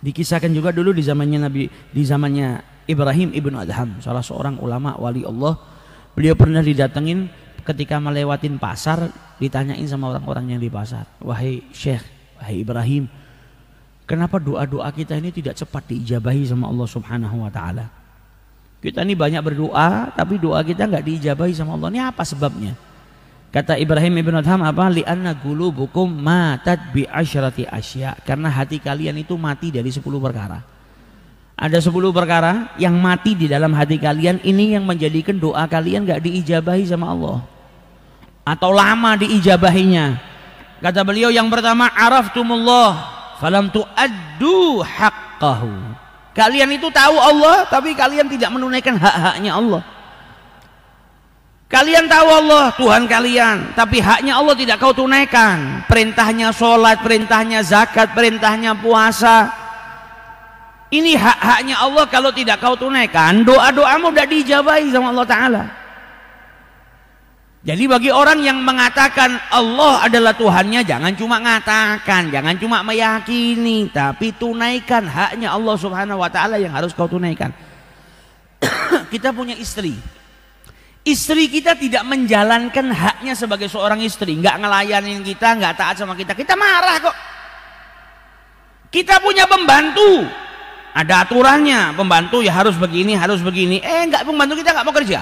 Dikisahkan juga dulu di zamannya Nabi di zamannya Ibrahim ibnu Adham, salah seorang ulama wali Allah. Beliau pernah didatengin ketika melewatin pasar, ditanyain sama orang-orang yang di pasar. Wahai Syekh, wahai Ibrahim, kenapa doa-doa kita ini tidak cepat diijabahi sama Allah Subhanahu wa taala? Kita ini banyak berdoa, tapi doa kita nggak diijabahi sama Allah. Ini apa sebabnya? Kata Ibrahim ibn Adham apa? Li'anna gulubukum matat asyarati asya. Karena hati kalian itu mati dari 10 perkara. Ada 10 perkara yang mati di dalam hati kalian. Ini yang menjadikan doa kalian nggak diijabahi sama Allah. Atau lama diijabahinya. Kata beliau yang pertama, Araftumullah falam tu'addu haqqahu Kalian itu tahu Allah, tapi kalian tidak menunaikan hak-haknya Allah. Kalian tahu Allah, Tuhan kalian, tapi haknya Allah tidak kau tunaikan. Perintahnya sholat, perintahnya zakat, perintahnya puasa. Ini hak-haknya Allah kalau tidak kau tunaikan, doa-doamu tidak dijabai sama Allah Ta'ala. Jadi bagi orang yang mengatakan Allah adalah Tuhannya jangan cuma mengatakan, jangan cuma meyakini, tapi tunaikan haknya Allah Subhanahu wa taala yang harus kau tunaikan. kita punya istri. Istri kita tidak menjalankan haknya sebagai seorang istri, nggak ngelayanin kita, nggak taat sama kita. Kita marah kok. Kita punya pembantu. Ada aturannya, pembantu ya harus begini, harus begini. Eh, nggak pembantu kita nggak mau kerja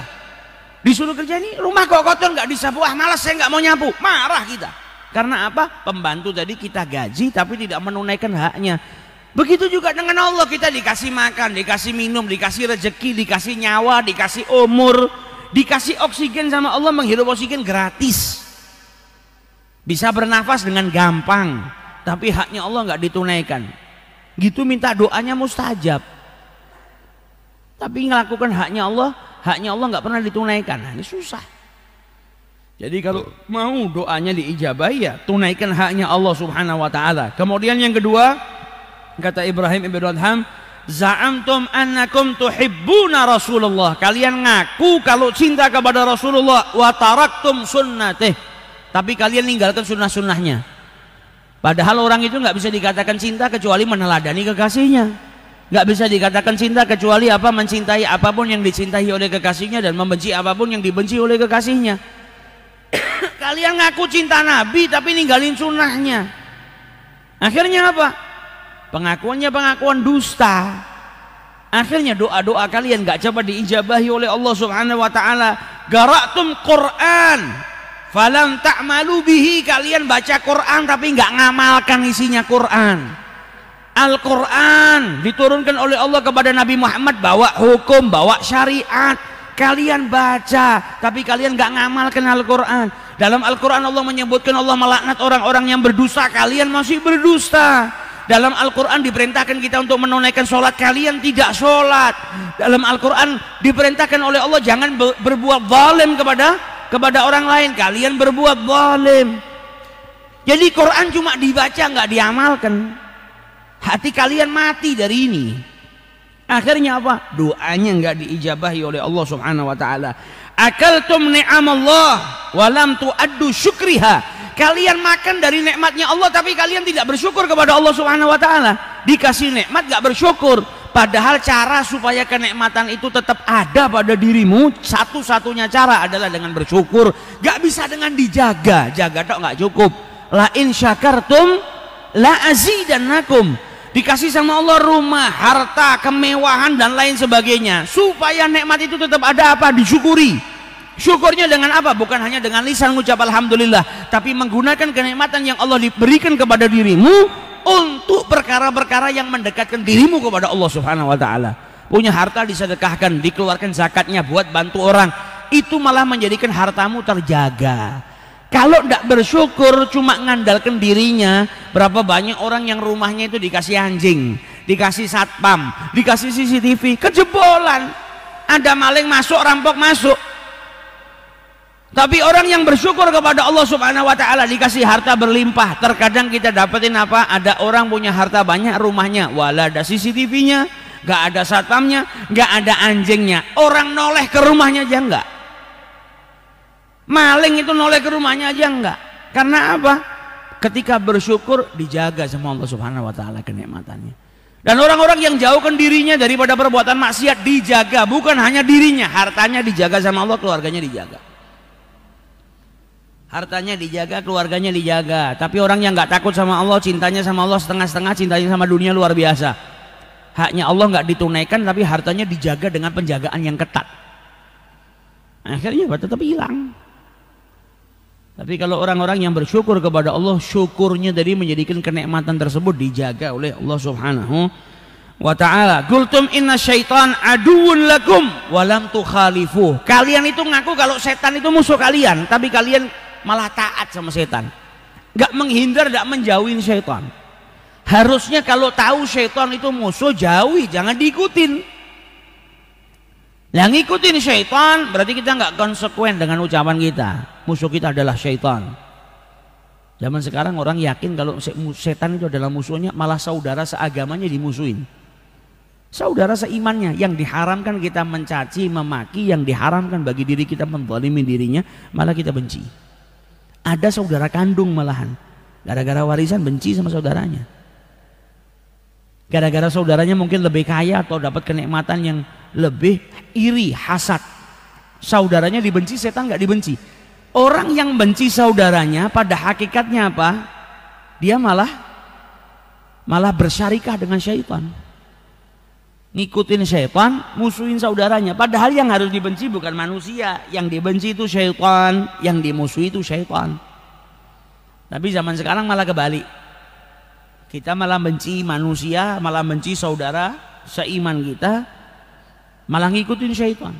Disuruh kerja ini rumah kok kotor nggak disapu, ah malas saya nggak mau nyapu, marah kita. Karena apa? Pembantu tadi kita gaji tapi tidak menunaikan haknya. Begitu juga dengan Allah kita dikasih makan, dikasih minum, dikasih rezeki dikasih nyawa, dikasih umur, dikasih oksigen sama Allah menghirup oksigen gratis. Bisa bernafas dengan gampang, tapi haknya Allah nggak ditunaikan. Gitu minta doanya mustajab. Tapi melakukan haknya Allah haknya Allah nggak pernah ditunaikan nah, ini susah jadi kalau mau doanya diijabah ya tunaikan haknya Allah subhanahu wa ta'ala kemudian yang kedua kata Ibrahim Ibn Adham Za'amtum annakum tuhibbuna Rasulullah. Kalian ngaku kalau cinta kepada Rasulullah wa taraktum sunnatih. Tapi kalian ninggalkan sunnah-sunnahnya. Padahal orang itu nggak bisa dikatakan cinta kecuali meneladani kekasihnya. Gak bisa dikatakan cinta kecuali apa mencintai apapun yang dicintai oleh kekasihnya dan membenci apapun yang dibenci oleh kekasihnya. Kalian ngaku cinta Nabi tapi ninggalin sunnahnya. Akhirnya apa? Pengakuannya pengakuan dusta. Akhirnya doa-doa kalian gak cepat diijabahi oleh Allah Subhanahu wa taala. Garatum Quran falam ta'malu bihi kalian baca Quran tapi gak ngamalkan isinya Quran. Al-Quran diturunkan oleh Allah kepada Nabi Muhammad bawa hukum, bawa syariat kalian baca tapi kalian gak ngamalkan Al-Quran dalam Al-Quran Allah menyebutkan Allah melaknat orang-orang yang berdosa kalian masih berdusta dalam Al-Quran diperintahkan kita untuk menunaikan sholat kalian tidak sholat dalam Al-Quran diperintahkan oleh Allah jangan berbuat zalim kepada kepada orang lain kalian berbuat zalim jadi Quran cuma dibaca nggak diamalkan Hati kalian mati dari ini. Akhirnya apa? Doanya nggak diijabahi oleh Allah Subhanahu wa taala. Akaltum Allah, walam tuaddu syukriha. Kalian makan dari nikmatnya Allah tapi kalian tidak bersyukur kepada Allah Subhanahu wa taala. Dikasih nikmat nggak bersyukur. Padahal cara supaya kenikmatan itu tetap ada pada dirimu satu-satunya cara adalah dengan bersyukur. Gak bisa dengan dijaga, jaga tok nggak cukup. La in syakartum la azidannakum dikasih sama Allah rumah, harta, kemewahan dan lain sebagainya supaya nikmat itu tetap ada apa disyukuri syukurnya dengan apa? bukan hanya dengan lisan mengucap Alhamdulillah tapi menggunakan kenikmatan yang Allah diberikan kepada dirimu untuk perkara-perkara yang mendekatkan dirimu kepada Allah subhanahu wa ta'ala punya harta disedekahkan, dikeluarkan zakatnya buat bantu orang itu malah menjadikan hartamu terjaga kalau tidak bersyukur cuma ngandalkan dirinya, berapa banyak orang yang rumahnya itu dikasih anjing, dikasih satpam, dikasih CCTV, kejebolan. Ada maling masuk, rampok masuk. Tapi orang yang bersyukur kepada Allah Subhanahu wa taala dikasih harta berlimpah. Terkadang kita dapetin apa? Ada orang punya harta banyak rumahnya, wala ada CCTV-nya, gak ada satpamnya, gak ada anjingnya. Orang noleh ke rumahnya aja enggak Maling itu noleh ke rumahnya aja enggak. Karena apa? Ketika bersyukur dijaga sama Allah Subhanahu wa taala kenikmatannya. Dan orang-orang yang jauhkan dirinya daripada perbuatan maksiat dijaga, bukan hanya dirinya, hartanya dijaga sama Allah, keluarganya dijaga. Hartanya dijaga, keluarganya dijaga. Tapi orang yang nggak takut sama Allah, cintanya sama Allah setengah-setengah, cintanya sama dunia luar biasa. Haknya Allah nggak ditunaikan, tapi hartanya dijaga dengan penjagaan yang ketat. Akhirnya tetap hilang. Tapi kalau orang-orang yang bersyukur kepada Allah, syukurnya dari menjadikan kenikmatan tersebut dijaga oleh Allah Subhanahu wa taala. Qultum inna syaitan aduun lakum walam tukhalifu. Kalian itu ngaku kalau setan itu musuh kalian, tapi kalian malah taat sama setan. Gak menghindar, gak menjauhin setan. Harusnya kalau tahu setan itu musuh, jauhi, jangan diikutin. Nah ngikutin syaitan berarti kita nggak konsekuen dengan ucapan kita. Musuh kita adalah syaitan. Zaman sekarang orang yakin kalau setan itu adalah musuhnya, malah saudara seagamanya dimusuhin. Saudara seimannya yang diharamkan kita mencaci, memaki, yang diharamkan bagi diri kita menzalimi dirinya, malah kita benci. Ada saudara kandung malahan, gara-gara warisan benci sama saudaranya. Gara-gara saudaranya mungkin lebih kaya atau dapat kenikmatan yang lebih iri, hasad. Saudaranya dibenci, setan nggak dibenci. Orang yang benci saudaranya pada hakikatnya apa? Dia malah malah bersyarikah dengan syaitan. Ngikutin syaitan, musuhin saudaranya. Padahal yang harus dibenci bukan manusia, yang dibenci itu syaitan, yang dimusuhi itu syaitan. Tapi zaman sekarang malah kebalik. Kita malah benci manusia, malah benci saudara seiman kita, malah ngikutin syaitan.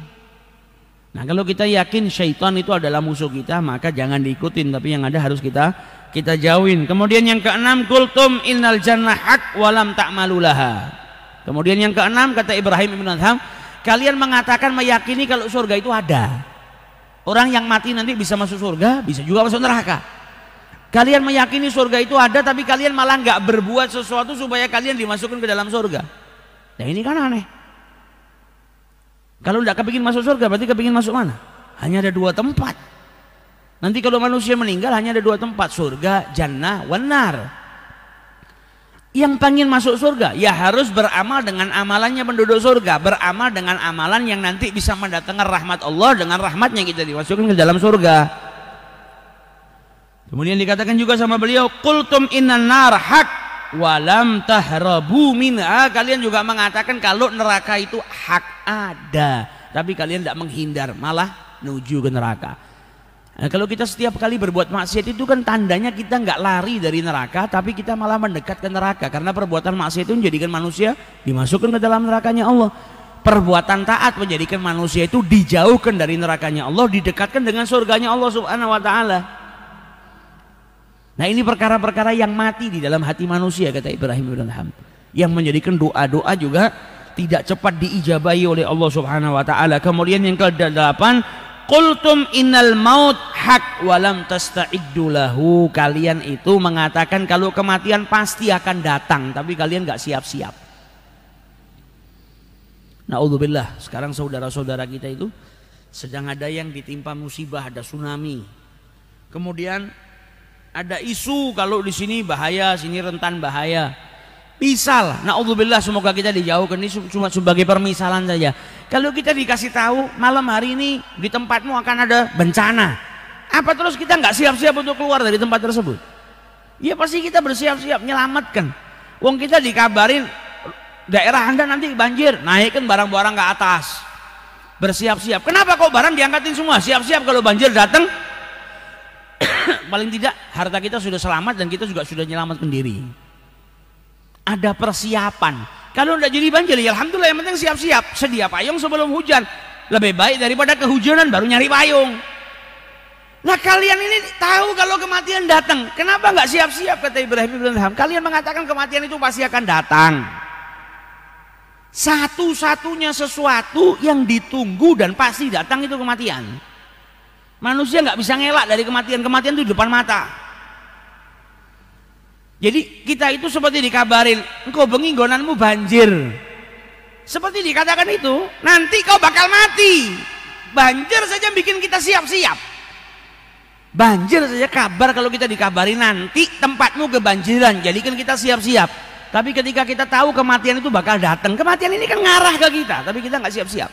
Nah kalau kita yakin syaitan itu adalah musuh kita maka jangan diikutin tapi yang ada harus kita kita jauhin. Kemudian yang keenam kultum innal jannah hak walam tak malulaha. Kemudian yang keenam kata Ibrahim ibn Adham kalian mengatakan meyakini kalau surga itu ada. Orang yang mati nanti bisa masuk surga bisa juga masuk neraka. Kalian meyakini surga itu ada tapi kalian malah nggak berbuat sesuatu supaya kalian dimasukkan ke dalam surga. Nah ini kan aneh. Kalau tidak kepingin masuk surga berarti kepingin masuk mana? Hanya ada dua tempat. Nanti kalau manusia meninggal hanya ada dua tempat, surga, jannah, Wenar. Yang pengen masuk surga, ya harus beramal dengan amalannya penduduk surga. Beramal dengan amalan yang nanti bisa mendatangkan rahmat Allah dengan rahmatnya kita dimasukkan ke dalam surga. Kemudian dikatakan juga sama beliau, Kultum innan nar hak walam tahrabu minha kalian juga mengatakan kalau neraka itu hak ada tapi kalian tidak menghindar malah menuju ke neraka nah, kalau kita setiap kali berbuat maksiat itu kan tandanya kita nggak lari dari neraka tapi kita malah mendekat ke neraka karena perbuatan maksiat itu menjadikan manusia dimasukkan ke dalam nerakanya Allah perbuatan taat menjadikan manusia itu dijauhkan dari nerakanya Allah didekatkan dengan surganya Allah subhanahu wa ta'ala Nah ini perkara-perkara yang mati di dalam hati manusia kata Ibrahim bin Ham. Yang menjadikan doa-doa juga tidak cepat diijabahi oleh Allah Subhanahu wa taala. Kemudian yang ke-8, Kultum innal maut hak walam tasta'iddu lahu. Kalian itu mengatakan kalau kematian pasti akan datang, tapi kalian nggak siap-siap. Na'udzubillah. sekarang saudara-saudara kita itu sedang ada yang ditimpa musibah, ada tsunami. Kemudian ada isu kalau di sini bahaya, sini rentan bahaya. Misal, naudzubillah semoga kita dijauhkan ini cuma sebagai permisalan saja. Kalau kita dikasih tahu malam hari ini di tempatmu akan ada bencana, apa terus kita nggak siap-siap untuk keluar dari tempat tersebut? Ya pasti kita bersiap-siap menyelamatkan. Wong kita dikabarin daerah anda nanti banjir, naikkan barang-barang ke atas. Bersiap-siap. Kenapa kok barang diangkatin semua? Siap-siap kalau banjir datang, paling tidak harta kita sudah selamat dan kita juga sudah nyelamat sendiri ada persiapan kalau tidak jadi banjir ya Alhamdulillah yang penting siap-siap sedia payung sebelum hujan lebih baik daripada kehujanan baru nyari payung Nah kalian ini tahu kalau kematian datang. Kenapa nggak siap-siap kata Ibrahim bin Adham? Kalian mengatakan kematian itu pasti akan datang. Satu-satunya sesuatu yang ditunggu dan pasti datang itu kematian. Manusia nggak bisa ngelak dari kematian. Kematian itu di depan mata. Jadi kita itu seperti dikabarin, engkau bengi gonanmu banjir. Seperti dikatakan itu, nanti kau bakal mati. Banjir saja bikin kita siap-siap. Banjir saja kabar kalau kita dikabarin nanti tempatmu kebanjiran, jadi kan kita siap-siap. Tapi ketika kita tahu kematian itu bakal datang, kematian ini kan ngarah ke kita, tapi kita nggak siap-siap.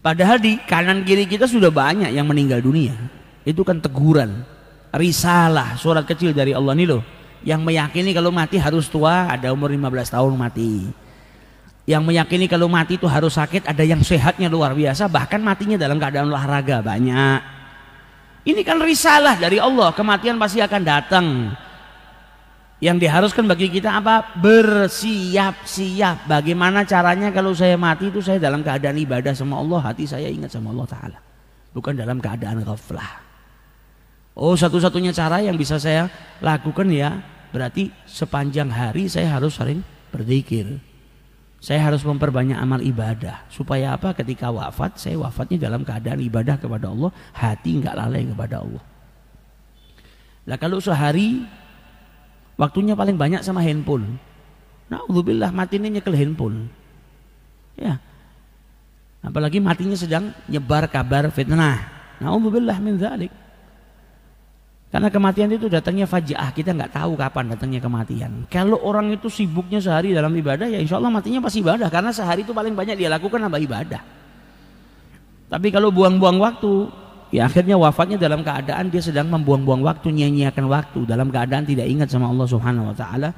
Padahal di kanan kiri kita sudah banyak yang meninggal dunia. Itu kan teguran, risalah, surat kecil dari Allah nih loh. Yang meyakini kalau mati harus tua, ada umur 15 tahun mati. Yang meyakini kalau mati itu harus sakit, ada yang sehatnya luar biasa, bahkan matinya dalam keadaan olahraga banyak. Ini kan risalah dari Allah, kematian pasti akan datang. Yang diharuskan bagi kita apa? Bersiap-siap. Bagaimana caranya kalau saya mati itu saya dalam keadaan ibadah sama Allah, hati saya ingat sama Allah Ta'ala. Bukan dalam keadaan ghaflah. Oh satu-satunya cara yang bisa saya lakukan ya berarti sepanjang hari saya harus sering berzikir. Saya harus memperbanyak amal ibadah supaya apa? Ketika wafat saya wafatnya dalam keadaan ibadah kepada Allah, hati nggak lalai kepada Allah. Lah kalau sehari Waktunya paling banyak sama handphone. Nah, mati ini nyekel handphone. Ya. Apalagi matinya sedang nyebar kabar fitnah. Nah, min dzalik. Karena kematian itu datangnya fajiah, kita nggak tahu kapan datangnya kematian. Kalau orang itu sibuknya sehari dalam ibadah, ya insya Allah matinya pasti ibadah, karena sehari itu paling banyak dia lakukan apa ibadah. Tapi kalau buang-buang waktu, Ya akhirnya wafatnya dalam keadaan dia sedang membuang-buang waktu, nyanyiakan waktu dalam keadaan tidak ingat sama Allah Subhanahu wa taala.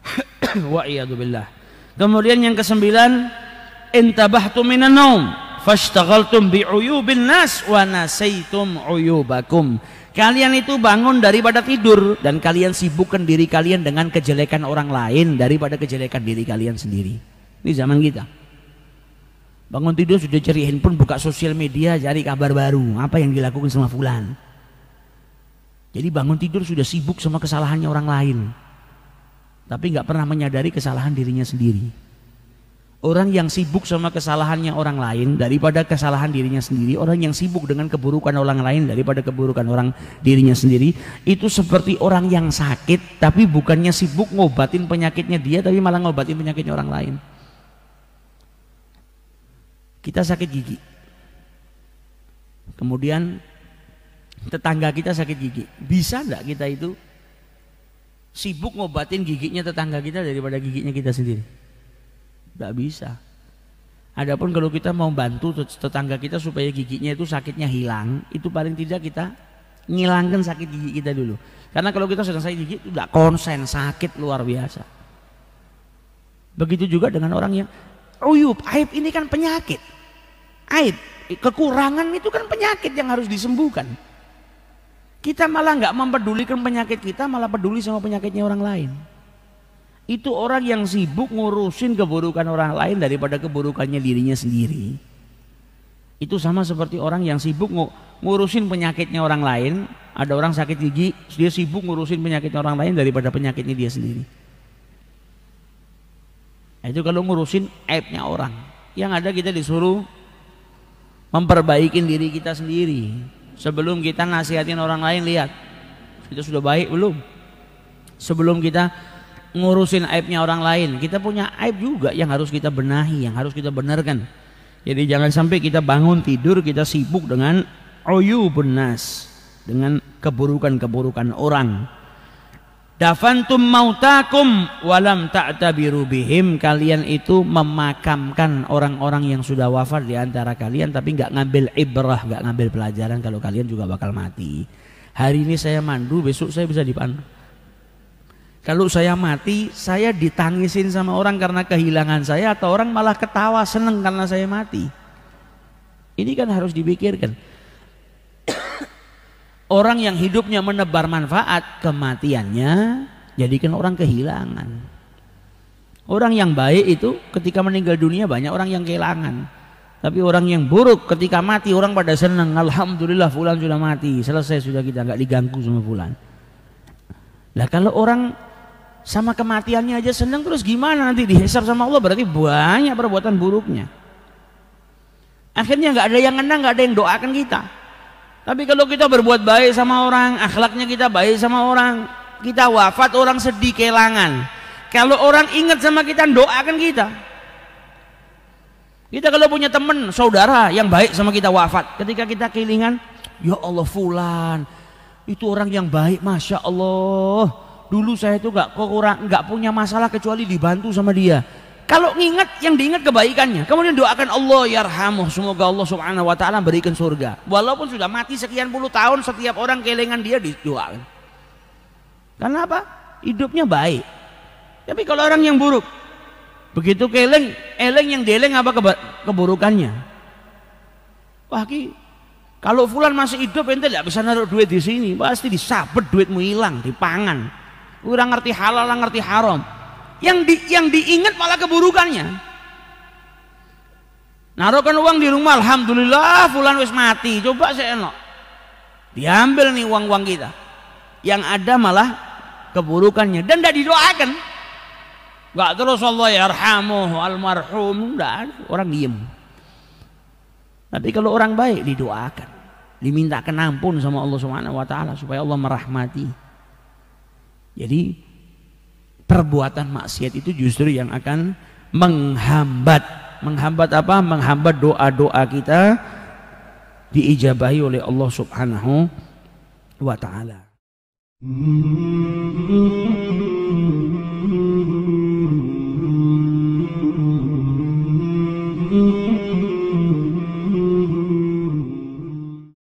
wa billah. Kemudian yang kesembilan, intabahtu minan naum fashtaghaltum uyubin nas wa nasaitum uyubakum. Kalian itu bangun daripada tidur dan kalian sibukkan diri kalian dengan kejelekan orang lain daripada kejelekan diri kalian sendiri. Ini zaman kita. Bangun tidur sudah cari handphone, buka sosial media, cari kabar baru. Apa yang dilakukan sama fulan. Jadi bangun tidur sudah sibuk sama kesalahannya orang lain. Tapi nggak pernah menyadari kesalahan dirinya sendiri. Orang yang sibuk sama kesalahannya orang lain daripada kesalahan dirinya sendiri, orang yang sibuk dengan keburukan orang lain daripada keburukan orang dirinya sendiri, itu seperti orang yang sakit tapi bukannya sibuk ngobatin penyakitnya dia tapi malah ngobatin penyakitnya orang lain. Kita sakit gigi. Kemudian tetangga kita sakit gigi. Bisa enggak kita itu sibuk ngobatin giginya tetangga kita daripada giginya kita sendiri? Enggak bisa. Adapun kalau kita mau bantu tetangga kita supaya giginya itu sakitnya hilang, itu paling tidak kita ngilangkan sakit gigi kita dulu. Karena kalau kita sedang sakit gigi, tidak konsen, sakit luar biasa. Begitu juga dengan orang yang oh, yup, aib ini kan penyakit aib, kekurangan itu kan penyakit yang harus disembuhkan. Kita malah nggak mempedulikan penyakit kita, malah peduli sama penyakitnya orang lain. Itu orang yang sibuk ngurusin keburukan orang lain daripada keburukannya dirinya sendiri. Itu sama seperti orang yang sibuk ngurusin penyakitnya orang lain. Ada orang sakit gigi, dia sibuk ngurusin penyakitnya orang lain daripada penyakitnya dia sendiri. Nah, itu kalau ngurusin aibnya orang. Yang ada kita disuruh memperbaiki diri kita sendiri. Sebelum kita nasihatin orang lain, lihat kita sudah baik belum? Sebelum kita ngurusin aibnya orang lain, kita punya aib juga yang harus kita benahi, yang harus kita benarkan. Jadi jangan sampai kita bangun tidur kita sibuk dengan oyu benas dengan keburukan-keburukan orang. Dafantum mautakum walam ta'tabiru bihim kalian itu memakamkan orang-orang yang sudah wafat di antara kalian tapi nggak ngambil ibrah, nggak ngambil pelajaran kalau kalian juga bakal mati. Hari ini saya mandu, besok saya bisa dipan Kalau saya mati, saya ditangisin sama orang karena kehilangan saya atau orang malah ketawa seneng karena saya mati. Ini kan harus dipikirkan. Orang yang hidupnya menebar manfaat, kematiannya jadikan orang kehilangan. Orang yang baik itu ketika meninggal dunia banyak orang yang kehilangan. Tapi orang yang buruk ketika mati orang pada senang. Alhamdulillah fulan sudah mati. Selesai sudah kita nggak diganggu sama fulan. Nah kalau orang sama kematiannya aja senang terus gimana nanti dihisap sama Allah berarti banyak perbuatan buruknya. Akhirnya nggak ada yang kenang, nggak ada yang doakan kita. Tapi kalau kita berbuat baik sama orang, akhlaknya kita baik sama orang, kita wafat orang sedih kelangan. Kalau orang ingat sama kita, doakan kita. Kita kalau punya teman, saudara yang baik sama kita wafat, ketika kita kelingan, ya Allah fulan, itu orang yang baik, masya Allah. Dulu saya itu nggak kurang, nggak punya masalah kecuali dibantu sama dia. Kalau nginget, yang diingat kebaikannya, kemudian doakan Allah yarhamuh, ya semoga Allah Subhanahu wa taala berikan surga. Walaupun sudah mati sekian puluh tahun setiap orang kelengan dia didoakan. Karena apa? Hidupnya baik. Tapi kalau orang yang buruk, begitu keleng, eleng yang deleng apa keburukannya? Wah ki, kalau Fulan masih hidup ente tidak bisa naruh duit di sini, pasti disabet duitmu hilang, pangan. Kurang ngerti halal, ngerti haram yang di, yang diingat malah keburukannya naruhkan uang di rumah alhamdulillah fulan wis mati coba saya enak diambil nih uang-uang kita yang ada malah keburukannya dan tidak didoakan gak terus Allah ya arhamuh almarhum ada orang diem tapi kalau orang baik didoakan diminta kenampun sama Allah Subhanahu wa taala supaya Allah merahmati jadi perbuatan maksiat itu justru yang akan menghambat menghambat apa menghambat doa-doa kita diijabahi oleh Allah Subhanahu wa taala.